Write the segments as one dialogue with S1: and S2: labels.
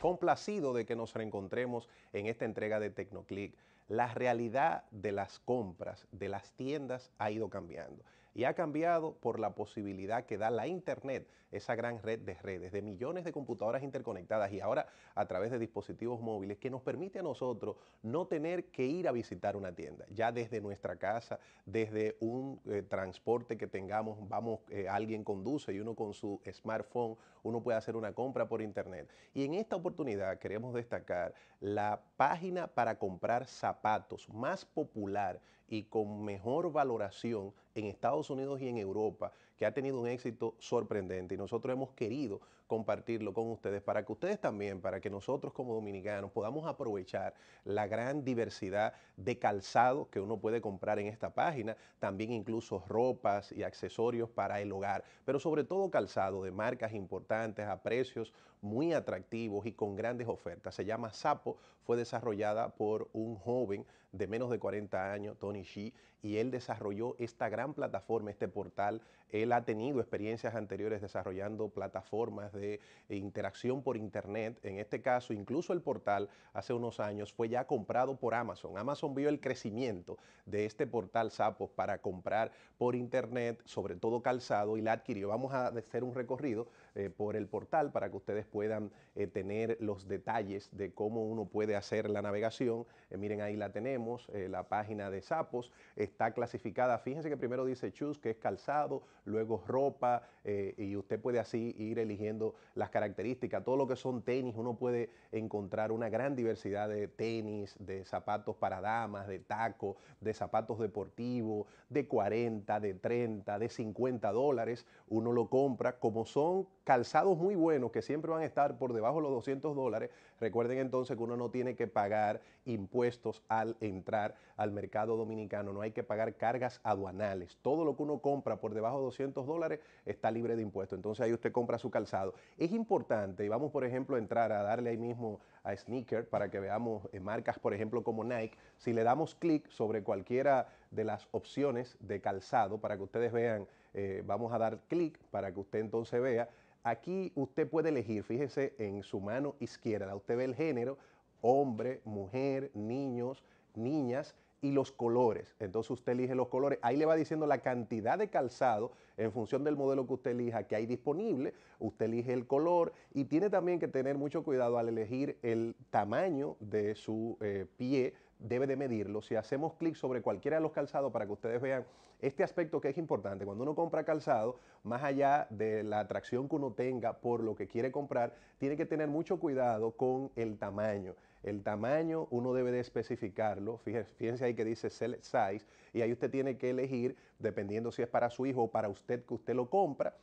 S1: Complacido de que nos reencontremos en esta entrega de Tecnoclick. La realidad de las compras de las tiendas ha ido cambiando y ha cambiado por la posibilidad que da la Internet, esa gran red de redes, de millones de computadoras interconectadas y ahora a través de dispositivos móviles que nos permite a nosotros no tener que ir a visitar una tienda. Ya desde nuestra casa, desde un eh, transporte que tengamos, vamos, eh, alguien conduce y uno con su smartphone, uno puede hacer una compra por Internet. Y en esta oportunidad queremos destacar la página para comprar zapatos más popular y con mejor valoración en Estados Unidos y en Europa, que ha tenido un éxito sorprendente. Y nosotros hemos querido compartirlo con ustedes para que ustedes también, para que nosotros como dominicanos podamos aprovechar la gran diversidad de calzado que uno puede comprar en esta página, también incluso ropas y accesorios para el hogar, pero sobre todo calzado de marcas importantes a precios muy atractivos y con grandes ofertas. Se llama Sapo, fue desarrollada por un joven de menos de 40 años, Tony Shi, y él desarrolló esta gran plataforma, este portal. Él ha tenido experiencias anteriores desarrollando plataformas de interacción por Internet. En este caso, incluso el portal hace unos años fue ya comprado por Amazon. Amazon vio el crecimiento de este portal Sapos para comprar por Internet, sobre todo calzado, y la adquirió. Vamos a hacer un recorrido eh, por el portal para que ustedes puedan eh, tener los detalles de cómo uno puede hacer la navegación. Eh, miren, ahí la tenemos, la página de Sapos está clasificada. Fíjense que primero dice shoes, que es calzado, luego ropa, y usted puede así ir eligiendo las características. Todo lo que son tenis, uno puede encontrar una gran diversidad de tenis, de zapatos para damas, de taco, de zapatos deportivos, de 40, de 30, de 50 dólares. Uno lo compra como son calzados muy buenos que siempre van a estar por debajo de los 200 dólares. Recuerden entonces que uno no tiene que pagar impuestos al entrar al mercado dominicano, no hay que pagar cargas aduanales. Todo lo que uno compra por debajo de 200 dólares está libre de impuestos. Entonces ahí usted compra su calzado. Es importante, y vamos por ejemplo a entrar a darle ahí mismo a Sneaker para que veamos eh, marcas, por ejemplo, como Nike. Si le damos clic sobre cualquiera de las opciones de calzado para que ustedes vean eh, vamos a dar clic para que usted entonces vea. Aquí usted puede elegir, fíjese en su mano izquierda, usted ve el género, hombre, mujer, niños, niñas y los colores. Entonces usted elige los colores. Ahí le va diciendo la cantidad de calzado en función del modelo que usted elija que hay disponible. Usted elige el color y tiene también que tener mucho cuidado al elegir el tamaño de su eh, pie. Debe de medirlo. Si hacemos clic sobre cualquiera de los calzados para que ustedes vean este aspecto que es importante, cuando uno compra calzado, más allá de la atracción que uno tenga por lo que quiere comprar, tiene que tener mucho cuidado con el tamaño. El tamaño uno debe de especificarlo, fíjense, ahí que dice select size, y ahí usted tiene que elegir, dependiendo si es para su hijo o para usted que usted lo compra,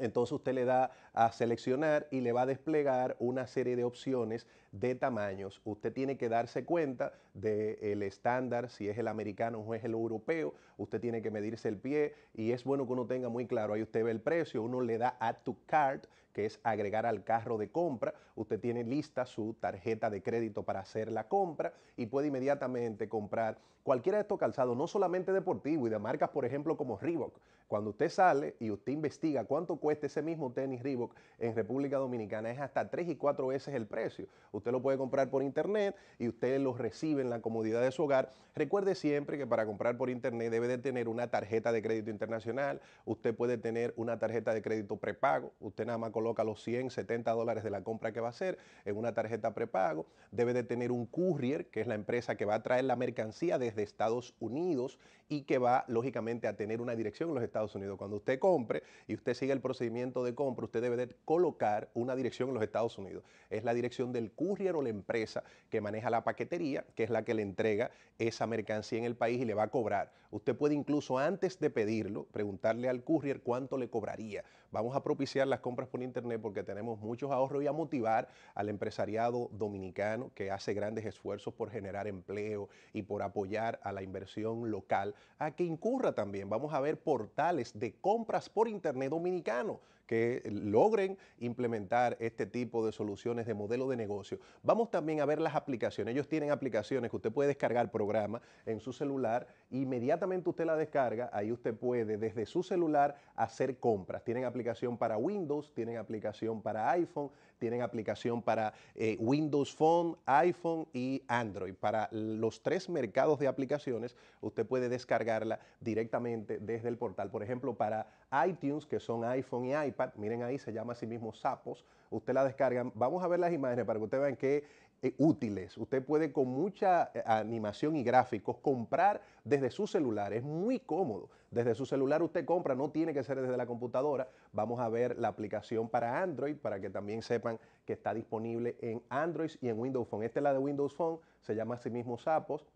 S1: entonces usted le da a seleccionar y le va a desplegar una serie de opciones de tamaños. Usted tiene que darse cuenta del estándar, si es el americano o es el europeo. Usted tiene que medirse el pie y es bueno que uno tenga muy claro. Ahí usted ve el precio, uno le da add to cart, que es agregar al carro de compra. Usted tiene lista su tarjeta de crédito para hacer la compra y puede inmediatamente comprar cualquiera de estos calzados, no solamente deportivo y de marcas, por ejemplo, como Reebok. Cuando usted sale y usted investiga cuánto cuesta ese mismo tenis Reebok en República Dominicana? Es hasta tres y cuatro veces el precio. Usted lo puede comprar por internet y usted lo recibe en la comodidad de su hogar. Recuerde siempre que para comprar por internet debe de tener una tarjeta de crédito internacional. Usted puede tener una tarjeta de crédito prepago. Usted nada más coloca los 100, 70 dólares de la compra que va a hacer en una tarjeta prepago. Debe de tener un courier, que es la empresa que va a traer la mercancía desde Estados Unidos y que va, lógicamente, a tener una dirección en los Estados Unidos. Cuando usted compre y usted sigue el proceso, procedimiento de compra, usted debe de colocar una dirección en los Estados Unidos. Es la dirección del courier o la empresa que maneja la paquetería, que es la que le entrega esa mercancía en el país y le va a cobrar. Usted puede incluso antes de pedirlo preguntarle al courier cuánto le cobraría. Vamos a propiciar las compras por Internet porque tenemos muchos ahorros y a motivar al empresariado dominicano que hace grandes esfuerzos por generar empleo y por apoyar a la inversión local a que incurra también. Vamos a ver portales de compras por Internet dominicanos inferno que logren implementar este tipo de soluciones de modelo de negocio. Vamos también a ver las aplicaciones. Ellos tienen aplicaciones que usted puede descargar programa en su celular. Inmediatamente usted la descarga, ahí usted puede desde su celular hacer compras. Tienen aplicación para Windows, tienen aplicación para iPhone, tienen aplicación para eh, Windows Phone, iPhone y Android. Para los tres mercados de aplicaciones, usted puede descargarla directamente desde el portal. Por ejemplo, para iTunes, que son iPhone y iPad miren ahí, se llama a sí mismo Sapos. Usted la descarga. Vamos a ver las imágenes para que usted vean qué eh, útiles. Usted puede con mucha eh, animación y gráficos comprar desde su celular. Es muy cómodo. Desde su celular usted compra, no tiene que ser desde la computadora. Vamos a ver la aplicación para Android para que también sepan que está disponible en Android y en Windows Phone. Esta es la de Windows Phone, se llama a sí mismo Sapos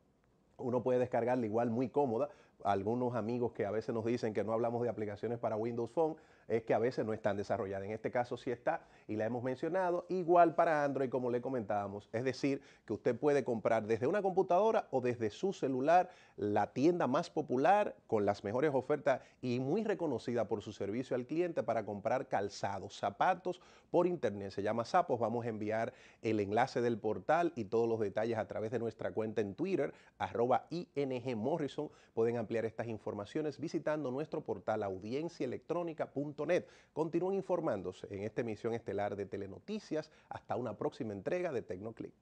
S1: uno puede descargarla igual muy cómoda algunos amigos que a veces nos dicen que no hablamos de aplicaciones para Windows Phone, es que a veces no están desarrolladas. En este caso sí está y la hemos mencionado. Igual para Android, como le comentábamos. Es decir, que usted puede comprar desde una computadora o desde su celular la tienda más popular con las mejores ofertas y muy reconocida por su servicio al cliente para comprar calzados, zapatos por internet. Se llama Sapos. Vamos a enviar el enlace del portal y todos los detalles a través de nuestra cuenta en Twitter, arroba ING Morrison. Pueden ampliar estas informaciones visitando nuestro portal audienciaelectrónica.net. Continúen informándose en esta emisión estelar de Telenoticias. Hasta una próxima entrega de Tecnoclip.